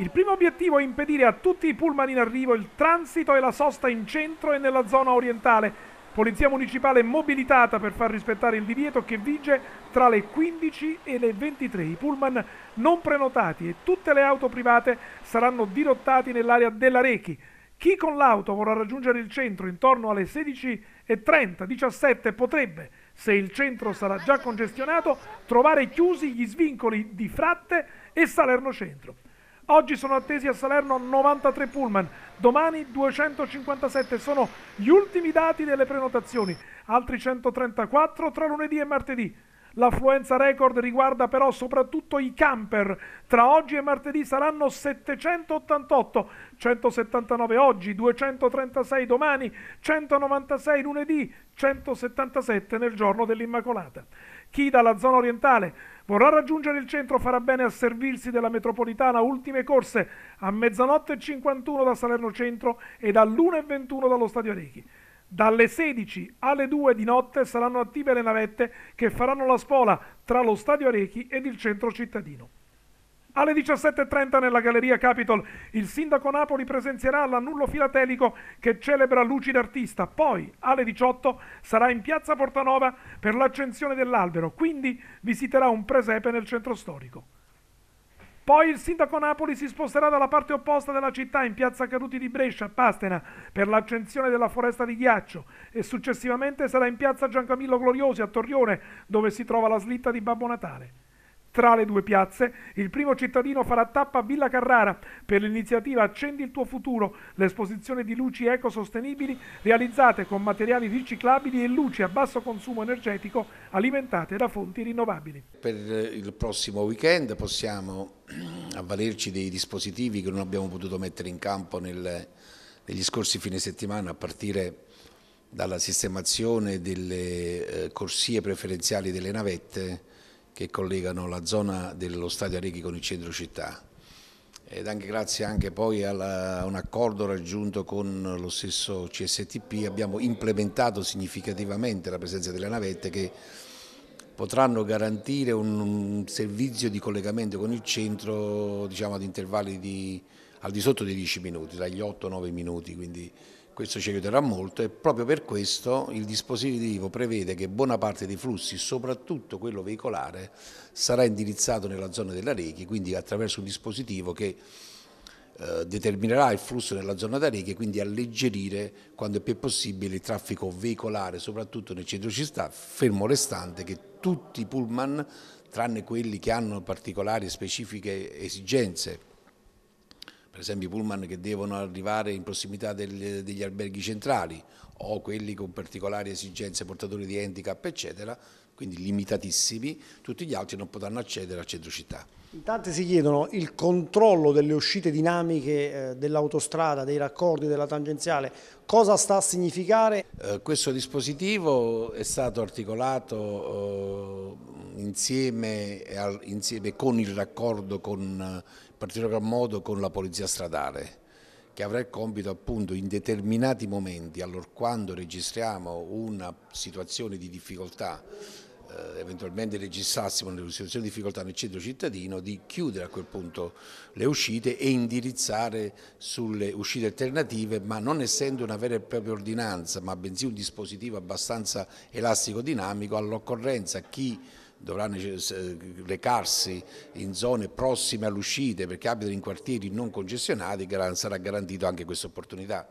Il primo obiettivo è impedire a tutti i pullman in arrivo il transito e la sosta in centro e nella zona orientale. Polizia municipale mobilitata per far rispettare il divieto che vige tra le 15 e le 23. I pullman non prenotati e tutte le auto private saranno dirottati nell'area della Rechi. Chi con l'auto vorrà raggiungere il centro intorno alle 16.30, 17 potrebbe, se il centro sarà già congestionato, trovare chiusi gli svincoli di Fratte e Salerno Centro. Oggi sono attesi a Salerno 93 pullman, domani 257 sono gli ultimi dati delle prenotazioni, altri 134 tra lunedì e martedì. L'affluenza record riguarda però soprattutto i camper. Tra oggi e martedì saranno 788, 179 oggi, 236 domani, 196 lunedì, 177 nel giorno dell'Immacolata. Chi dalla zona orientale vorrà raggiungere il centro farà bene a servirsi della metropolitana ultime corse a mezzanotte e 51 da Salerno Centro e all'1.21 dallo Stadio Arechi. Dalle 16 alle 2 di notte saranno attive le navette che faranno la spola tra lo Stadio Arechi ed il centro cittadino. Alle 17.30 nella Galleria Capitol il sindaco Napoli presenzierà l'annullo filatelico che celebra Luci d'Artista. Poi alle 18 sarà in piazza Portanova per l'accensione dell'albero, quindi visiterà un presepe nel centro storico. Poi il sindaco Napoli si sposterà dalla parte opposta della città in piazza Caruti di Brescia, a Pastena, per l'accensione della foresta di ghiaccio e successivamente sarà in piazza Giancamillo Gloriosi a Torrione, dove si trova la slitta di Babbo Natale tra le due piazze, il primo cittadino farà tappa a Villa Carrara per l'iniziativa Accendi il tuo futuro, l'esposizione di luci ecosostenibili realizzate con materiali riciclabili e luci a basso consumo energetico alimentate da fonti rinnovabili. Per il prossimo weekend possiamo avvalerci dei dispositivi che non abbiamo potuto mettere in campo nel, negli scorsi fine settimana a partire dalla sistemazione delle eh, corsie preferenziali delle navette che collegano la zona dello Stadio Arechi con il centro città ed anche grazie anche poi a un accordo raggiunto con lo stesso CSTP abbiamo implementato significativamente la presenza delle navette che potranno garantire un, servizio di collegamento con il centro diciamo, ad intervalli di, al di sotto dei 10 minuti, dagli 8-9 minuti, quindi questo ci aiuterà molto e proprio per questo il dispositivo prevede che buona parte dei flussi, soprattutto quello veicolare, sarà indirizzato nella zona della Rechi, quindi attraverso un dispositivo che eh, determinerà il flusso nella zona da Rechi e quindi alleggerire quanto più possibile il traffico veicolare, soprattutto nel centro città, fermo restante che tutti i pullman, tranne quelli che hanno particolari e specifiche esigenze per esempio i pullman che devono arrivare in prossimità del, degli alberghi centrali o quelli con particolari esigenze, portatori di handicap eccetera, quindi limitatissimi, tutti gli altri non potranno accedere al centro città. In tanti si chiedono il controllo delle uscite dinamiche eh, dell'autostrada, dei raccordi, della tangenziale, cosa sta a significare? Eh, questo dispositivo è stato articolato oh, insieme, al, insieme con il raccordo con, in particolar modo con la Polizia Stradale che avrà il compito appunto in determinati momenti, allorquando registriamo una situazione di difficoltà eh, eventualmente registrassimo una situazione di difficoltà nel centro cittadino di chiudere a quel punto le uscite e indirizzare sulle uscite alternative ma non essendo una vera e propria ordinanza ma bensì un dispositivo abbastanza elastico dinamico all'occorrenza chi dovranno eh, recarsi in zone prossime all'uscita perché abitano in quartieri non concessionati sarà garantita anche questa opportunità.